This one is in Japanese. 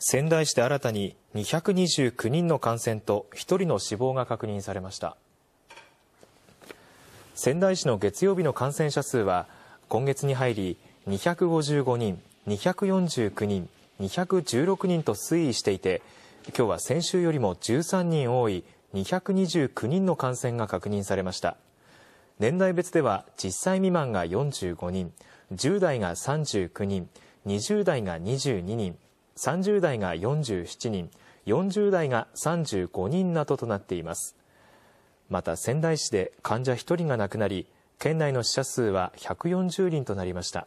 仙台市で新たに229人の感染と1人の死亡が確認されました仙台市の月曜日の感染者数は今月に入り255人、249人、216人と推移していて今日は先週よりも13人多い229人の感染が確認されました年代別では10歳未満が45人10代が39人20代が22人30代が47人、40代が35人などとなっています。また仙台市で患者1人が亡くなり、県内の死者数は140人となりました。